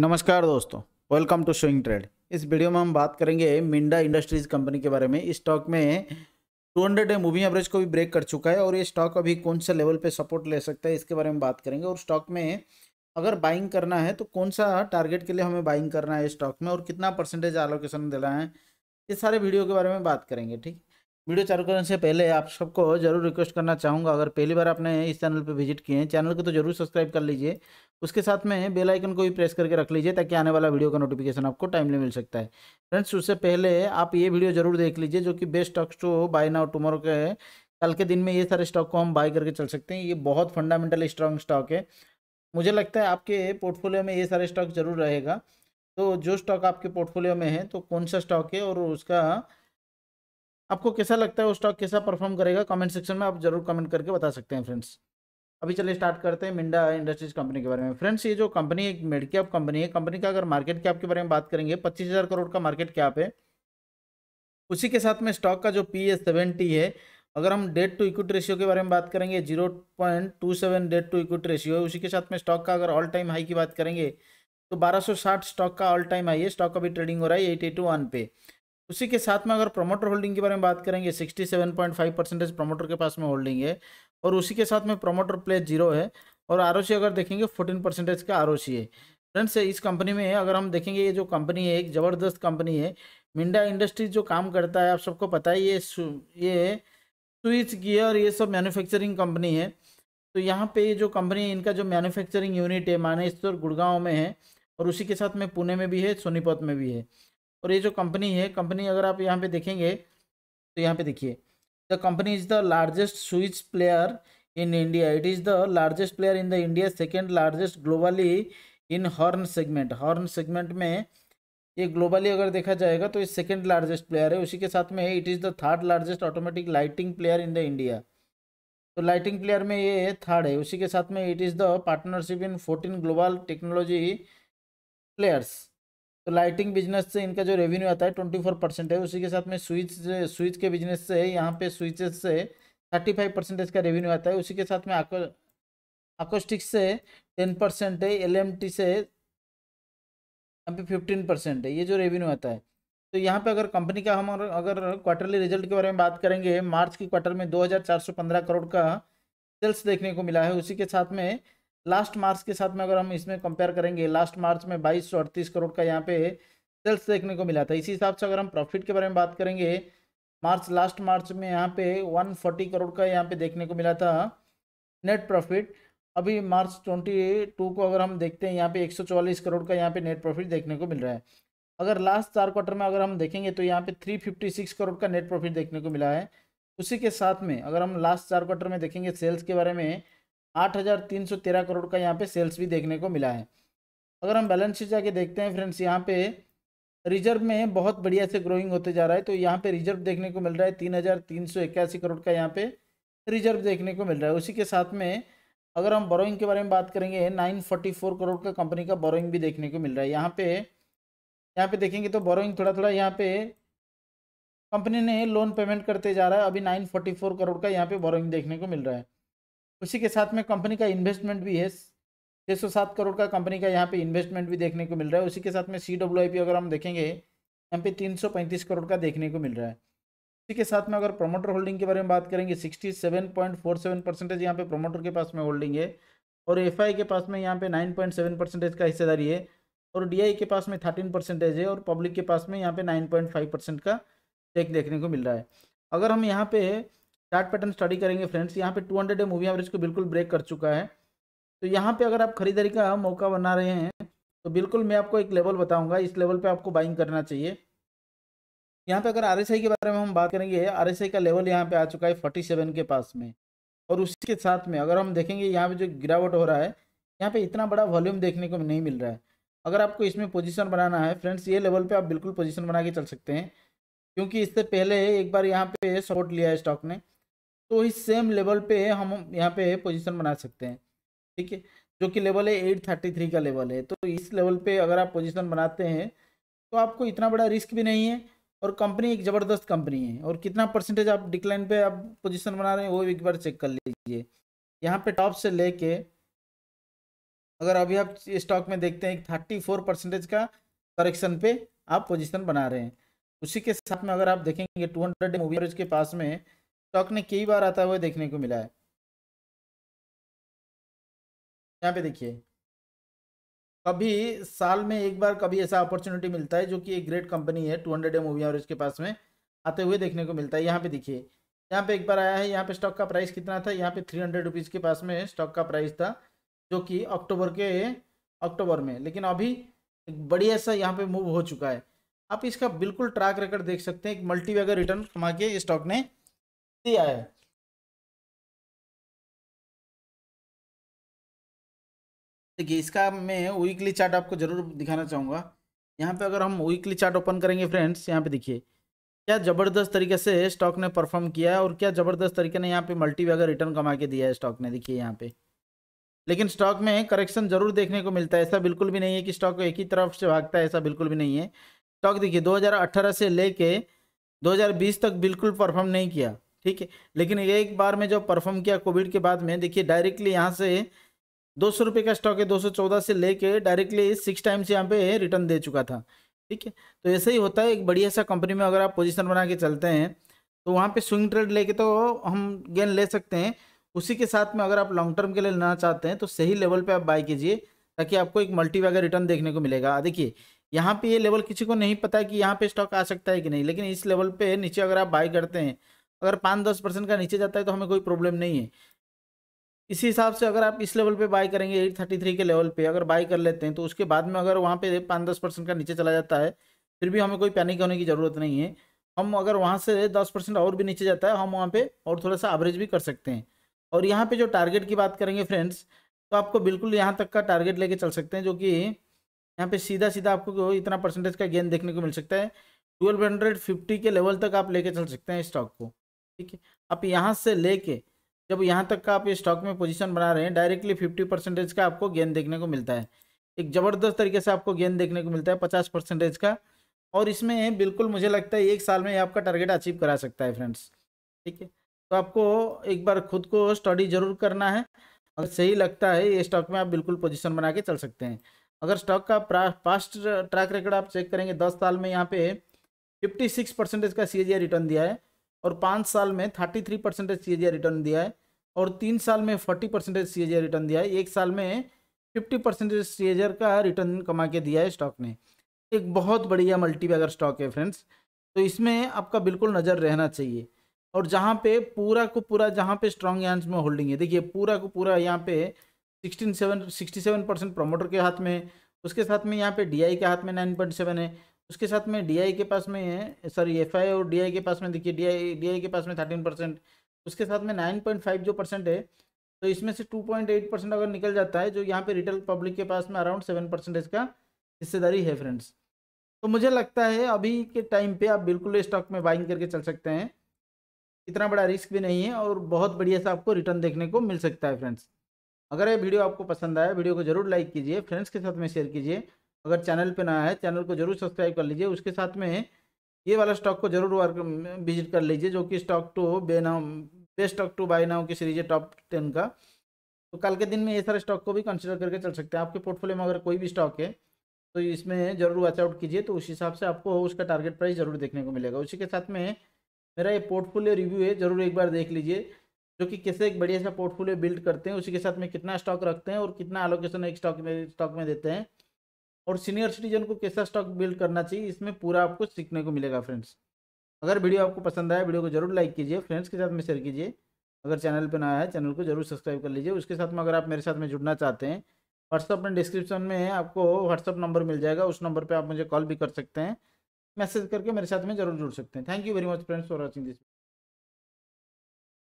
नमस्कार दोस्तों welcome to showing trade इस वीडियो में हम बात करेंगे मिंडा इंडस्ट्रीज कंपनी के बारे में इस स्टॉक में 200 डे मूविंग एवरेज को भी ब्रेक कर चुका है और ये स्टॉक अभी कौन से लेवल पे सपोर्ट ले सकता है इसके बारे में बात करेंगे और स्टॉक में अगर बाइंग करना है तो कौन सा टारगेट के लिए हमें बाइंग करना है स्टॉक में और कितना परसेंटेज आलोकेशन देना है इस सारे वीडियो के बारे में बात करेंगे ठीक वीडियो चालू करने से पहले आप सबको जरूर रिक्वेस्ट करना चाहूँगा अगर पहली बार आपने इस चैनल पर विजिट किए हैं चैनल को तो जरूर सब्सक्राइब कर लीजिए उसके साथ में बेल आइकन को भी प्रेस करके रख लीजिए ताकि आने वाला वीडियो का नोटिफिकेशन आपको टाइमली मिल सकता है फ्रेंड्स उससे पहले आप ये वीडियो जरूर देख लीजिए जो कि best stocks to buy now tomorrow के कल के दिन में ये सारे स्टॉक को हम बाय करके चल सकते हैं ये बहुत फंडामेंटल स्ट्रॉन्ग स्टॉक है मुझे लगता है आपके पोर्टफोलियो में ये सारे स्टॉक जरूर रहेगा तो जो स्टॉक आपके पोर्टफोलियो में है तो कौन सा स्टॉक है और उसका आपको कैसा लगता है वो स्टॉक कैसा परफॉर्म करेगा कमेंट सेक्शन में आप जरूर कमेंट करके बता सकते हैं फ्रेंड्स अभी चलिए स्टार्ट करते हैं मिंडा इंडस्ट्रीज कंपनी के बारे में फ्रेंड्स ये जो कंपनी एक मेड कैप कंपनी है कंपनी का अगर मार्केट कैप के बारे में बात करेंगे पच्चीस हज़ार करोड़ का मार्केट कैप है उसी के साथ में स्टॉक का जो पी ए सेवेंटी है अगर हम डेट टू इक्विटी रेशियो के बारे में बात करेंगे zero point two seven debt to equity ratio है उसी के साथ में स्टॉक का अगर ऑल टाइम हाई की बात करेंगे तो 1260 स्टॉक का ऑल टाइम हाई है स्टॉक का भी ट्रेडिंग हो रहा है एटी टू वन पे उसी के साथ में अगर प्रमोटर होल्डिंग के बारे में बात करेंगे 67.5 परसेंटेज प्रमोटर के पास में होल्डिंग है और उसी के साथ में प्रमोटर प्लेस जीरो है और आर अगर देखेंगे फोर्टीन परसेंटेज का आर है फ्रेंड्स इस कंपनी में अगर हम देखेंगे ये जो कंपनी है एक ज़बरदस्त कंपनी है मिंडा इंडस्ट्रीज जो काम करता है आप सबको पता है ये ये स्विच गियर ये सब मैन्युफैक्चरिंग कंपनी है तो यहाँ पे ये जो कंपनी है इनका जो मैन्युफैक्चरिंग यूनिट है मानेश्वर गुड़गांव में है और उसी के साथ में पुणे में भी है सोनीपत में भी है और ये जो कंपनी है कंपनी अगर आप यहाँ पे देखेंगे तो यहाँ पे देखिए the company is the largest switch player in India it is the largest player in the India second largest globally in horn segment horn segment में ये ग्लोबली अगर देखा जाएगा तो ये सेकेंड लार्जेस्ट प्लेयर है उसी के साथ में it is the third largest automatic lighting player in the India तो लाइटिंग प्लेयर में ये थर्ड है उसी के साथ में it is the partnership in fourteen global technology players तो लाइटिंग बिजनेस से इनका जो रेवेन्यू आता है ट्वेंटी फोर परसेंट है उसी के साथ में स्विच स्विच के बिजनेस से यहाँ पे स्विचेस से थर्टी फाइव परसेंटेज का रेवेन्यू आता है उसी के साथ में आकोस्टिक से टेन परसेंट है एल से यहाँ पे फिफ्टीन परसेंट है ये जो रेवेन्यू आता है तो यहाँ पे अगर कंपनी का हम अगर क्वार्टरली रिजल्ट के बारे में बात करेंगे मार्च के क्वार्टर में दो करोड़ का सेल्स देखने को मिला है उसी के साथ में लास्ट मार्च के साथ में अगर हम इसमें कंपेयर करेंगे लास्ट मार्च में बाईस सौ अड़तीस करोड़ का यहाँ पे सेल्स देखने को मिला था इसी हिसाब से अगर हम प्रॉफिट के बारे में बात करेंगे मार्च लास्ट मार्च में यहाँ पे वन फोर्टी करोड़ का यहाँ पे देखने को मिला था नेट प्रॉफिट अभी मार्च ट्वेंटी टू को अगर हम देखते हैं यहाँ पे एक सौ चौवालीस करोड़ का यहाँ पे नेट प्रॉफिट देखने को मिल रहा है अगर लास्ट चार क्वार्टर में अगर हम देखेंगे तो यहाँ पे थ्री फिफ्टी सिक्स करोड़ का नेट प्रॉफिट देखने को मिला है उसी के साथ में अगर हम लास्ट चार क्वार्टर में देखेंगे सेल्स के बारे में आठ हज़ार तीन सौ तेरह करोड़ का यहाँ पे सेल्स भी देखने को मिला है अगर हम बैलेंस शीट जाके देखते हैं फ्रेंड्स यहाँ पे रिजर्व में बहुत बढ़िया से ग्रोइंग होते जा रहा है तो यहाँ पे रिजर्व देखने को मिल रहा है तीन हज़ार तीन सौ इक्यासी करोड़ का यहाँ पे रिजर्व देखने को मिल रहा है उसी के साथ में अगर हम बोरोइंग के बारे में बात करेंगे नाइन फोर्टी फोर करोड़ का कंपनी का बोरोइंग भी देखने को मिल रहा है यहाँ पे यहाँ पे देखेंगे तो बोरोइंग थोड़ा थोड़ा यहाँ पे कंपनी ने लोन पेमेंट करते जा रहा है अभी नाइन फोर्टी फोर करोड़ का यहाँ पे बोरोइंग देखने को मिल रहा है उसी के साथ में कंपनी का इन्वेस्टमेंट भी है छः सौ सात करोड़ का कंपनी का यहाँ पे इन्वेस्टमेंट भी देखने को मिल रहा है उसी के साथ में सी डब्ल्यू आई पी अगर हम देखेंगे यहाँ पे तीन सौ पैंतीस करोड़ का देखने को मिल रहा है उसी के साथ में अगर प्रमोटर होल्डिंग के बारे में बात करेंगे sixty seven point four seven percentage यहाँ पे प्रमोटर के पास में होल्डिंग है और एफ आई के पास में यहाँ पे नाइन पॉइंट सेवन परसेंटेज का हिस्सेदारी है और डी आई के पास में थर्टीन परसेंटेज है और पब्लिक के पास में यहाँ पे नाइन पॉइंट फाइव परसेंट का चेक देखने को मिल रहा है अगर हम यहाँ पे चार्ट पैटर्न स्टडी करेंगे फ्रेंड्स यहाँ पे 200 डे मूवी एवरेज को बिल्कुल ब्रेक कर चुका है तो यहाँ पे अगर आप खरीदारी का मौका बना रहे हैं तो बिल्कुल मैं आपको एक लेवल बताऊंगा इस लेवल पे आपको बाइंग करना चाहिए यहाँ पे अगर आर के बारे में हम बात करेंगे आर का लेवल यहाँ पे आ चुका है फोर्टी के पास में और उसके साथ में अगर हम देखेंगे यहाँ पे जो गिरावट हो रहा है यहाँ पे इतना बड़ा वॉल्यूम देखने को नहीं मिल रहा है अगर आपको इसमें पोजिशन बनाना है फ्रेंड्स ये लेवल पर आप बिल्कुल पोजिशन बना के चल सकते हैं क्योंकि इससे पहले एक बार यहाँ पे सपोर्ट लिया है स्टॉक ने तो इस सेम लेवल पे हम यहाँ पे पोजीशन बना सकते हैं ठीक है जो कि लेवल है एट थर्टी थ्री का लेवल है तो इस लेवल पे अगर आप पोजीशन बनाते हैं तो आपको इतना बड़ा रिस्क भी नहीं है और कंपनी एक ज़बरदस्त कंपनी है और कितना परसेंटेज आप डिक्लाइन पे आप पोजीशन बना रहे हैं वो एक बार चेक कर लीजिए यहाँ पे टॉप से लेके अगर अभी आप स्टॉक में देखते हैं थर्टी फोर परसेंटेज का करेक्शन पे आप पोजीशन बना रहे हैं उसी के साथ में अगर आप देखेंगे टू हंड्रेड मूवी के पास में स्टॉक ने कई बार आता हुआ देखने को मिला है यहाँ पे देखिए कभी साल में एक बार कभी ऐसा अपॉर्चुनिटी मिलता है जो कि एक ग्रेट कंपनी है टू हंड्रेड एम एवरेज के पास में आते हुए देखने को मिलता है यहाँ पे देखिए यहाँ पे एक बार आया है यहाँ पे स्टॉक का प्राइस कितना था यहाँ पे थ्री हंड्रेड रुपीज़ के पास में स्टॉक का प्राइस था जो कि अक्टूबर के अक्टूबर में लेकिन अभी बढ़िया सा यहाँ पे मूव हो चुका है आप इसका बिल्कुल ट्रैक रिकॉर्ड देख सकते हैं एक मल्टी रिटर्न कमा के स्टॉक ने दिया है देखिए इसका मैं वीकली चार्ट आपको जरूर दिखाना चाहूंगा यहाँ पे अगर हम वीकली चार्ट ओपन करेंगे फ्रेंड्स यहाँ पे देखिए क्या ज़बरदस्त तरीके से स्टॉक ने परफॉर्म किया है और क्या ज़बरदस्त तरीके ने यहाँ पे मल्टी वेगर रिटर्न कमा के दिया है स्टॉक ने देखिए यहाँ पे लेकिन स्टॉक में करेक्शन जरूर देखने को मिलता है ऐसा बिल्कुल भी नहीं है कि स्टॉक एक ही तरफ से भागता है ऐसा बिल्कुल भी नहीं है स्टॉक देखिए 2018 से लेके 2020 तक बिल्कुल परफॉर्म नहीं किया ठीक है लेकिन एक बार में जब परफॉर्म किया कोविड के बाद में देखिए डायरेक्टली यहाँ से दो सौ रुपये का स्टॉक है दो सौ चौदह से लेके डायरेक्टली सिक्स टाइम्स यहाँ पे रिटर्न दे चुका था ठीक है तो ऐसे ही होता है एक बढ़िया सा कंपनी में अगर आप पोजिशन बना के चलते हैं तो वहाँ पे स्विंग ट्रेड लेके तो हम गेन ले सकते हैं उसी के साथ में अगर आप लॉन्ग टर्म के लिए लेना चाहते हैं तो सही लेवल पे आप बाय कीजिए ताकि आपको एक मल्टी वैगर रिटर्न देखने को मिलेगा देखिए यहाँ पे ये लेवल किसी को नहीं पता कि यहाँ पे स्टॉक आ सकता है कि नहीं लेकिन इस लेवल पे नीचे अगर आप बाय करते हैं अगर पाँच दस परसेंट का नीचे जाता है तो हमें कोई प्रॉब्लम नहीं है इसी हिसाब से अगर आप इस लेवल पे बाई करेंगे एट थर्टी थ्री के लेवल पे अगर बाई कर लेते हैं तो उसके बाद में अगर वहाँ पे पाँच दस परसेंट का नीचे चला जाता है फिर भी हमें कोई पैनिक होने की ज़रूरत नहीं है हम अगर वहाँ से दस परसेंट और भी नीचे जाता है हम वहाँ पर और थोड़ा सा एवरेज भी कर सकते हैं और यहाँ पर जो टारगेट की बात करेंगे फ्रेंड्स तो आपको बिल्कुल यहाँ तक का टारगेट लेके चल सकते हैं जो कि यहाँ पर सीधा सीधा आपको इतना परसेंटेज का गेन देखने को मिल सकता है ट्वेल्व हंड्रेड फिफ्टी के लेवल तक आप लेके चल सकते हैं स्टॉक को ठीक है आप यहाँ से लेके जब यहाँ तक का आप ये स्टॉक में पोजीशन बना रहे हैं डायरेक्टली फिफ्टी परसेंटेज का आपको गेन देखने को मिलता है एक ज़बरदस्त तरीके से आपको गेन देखने को मिलता है पचास परसेंटेज का और इसमें बिल्कुल मुझे लगता है एक साल में आपका टारगेट अचीव करा सकता है फ्रेंड्स ठीक है तो आपको एक बार खुद को स्टडी जरूर करना है और सही लगता है ये स्टॉक में आप बिल्कुल पोजिशन बना के चल सकते हैं अगर स्टॉक का पास्ट ट्रैक रिकॉर्ड आप चेक करेंगे दस साल में यहाँ पे फिफ्टी सिक्स परसेंटेज का सी रिटर्न दिया है और पाँच साल में थर्टी थ्री परसेंटेज सी रिटर्न दिया है और तीन साल में फोर्टी परसेंटेज सी रिटर्न दिया है एक साल में फिफ्टी परसेंटेज सी का रिटर्न कमा के दिया है स्टॉक ने एक बहुत बढ़िया मल्टी बैगर स्टॉक है फ्रेंड्स तो इसमें आपका बिल्कुल नज़र रहना चाहिए और जहाँ पे पूरा को पूरा जहाँ पे स्ट्रॉन्ग यांस में होल्डिंग है देखिए पूरा को पूरा यहाँ पे sixteen seven sixty seven percent promoter के हाथ में उसके साथ में यहाँ पे डीआई के हाथ में नाइन पॉइंट सेवन है उसके साथ में डी के पास में है सॉरी एफ और डी के पास में देखिए डी डी के पास में थर्टीन परसेंट उसके साथ में नाइन पॉइंट फाइव जो परसेंट है तो इसमें से टू पॉइंट एट परसेंट अगर निकल जाता है जो यहाँ पे रिटेल पब्लिक के पास में अराउंड सेवन परसेंटेज का हिस्सेदारी है फ्रेंड्स तो मुझे लगता है अभी के टाइम पर आप बिल्कुल स्टॉक में बाइंग करके चल सकते हैं इतना बड़ा रिस्क भी नहीं है और बहुत बढ़िया सा आपको रिटर्न देखने को मिल सकता है फ्रेंड्स अगर ये वीडियो आपको पसंद आया वीडियो को जरूर लाइक कीजिए फ्रेंड्स के साथ में शेयर कीजिए अगर चैनल पे नया है चैनल को जरूर सब्सक्राइब कर लीजिए उसके साथ में ये वाला स्टॉक को जरूर वर्क विजिट कर लीजिए जो कि stock to buy now best stock to buy now की सीरीज है टॉप टेन का तो कल के दिन में ये सारे स्टॉक को भी कंसिडर करके चल सकते हैं आपके पोर्टफोलियो में अगर कोई भी स्टॉक है तो इसमें जरूर वॉच आउट कीजिए तो उस हिसाब से आपको उसका टारगेट प्राइस जरूर देखने को मिलेगा उसी के साथ में मेरा ये पोर्टफोलियो रिव्यू है जरूर एक बार देख लीजिए जो कि कैसे एक बढ़िया सा पोर्टफोलियो बिल्ड करते हैं उसी के साथ में कितना स्टॉक रखते हैं और कितना एलोकेशन एक स्टॉक में स्टॉक में देते हैं और सीनियर सिटीजन को कैसा स्टॉक बिल्ड करना चाहिए इसमें पूरा आपको सीखने को मिलेगा फ्रेंड्स अगर वीडियो आपको पसंद आया वीडियो को जरूर लाइक कीजिए फ्रेंड्स के साथ में शेयर कीजिए अगर चैनल पर नया है चैनल को जरूर सब्सक्राइब कर लीजिए उसके साथ में अगर आप मेरे साथ में जुड़ना चाहते हैं व्हाट्सअप में डिस्क्रिप्शन में आपको व्हाट्सअप नंबर मिल जाएगा उस नंबर पर आप मुझे कॉल भी कर सकते हैं मैसेज करके मेरे साथ में जरूर जुड़ सकते हैं thank you very much friends for watching this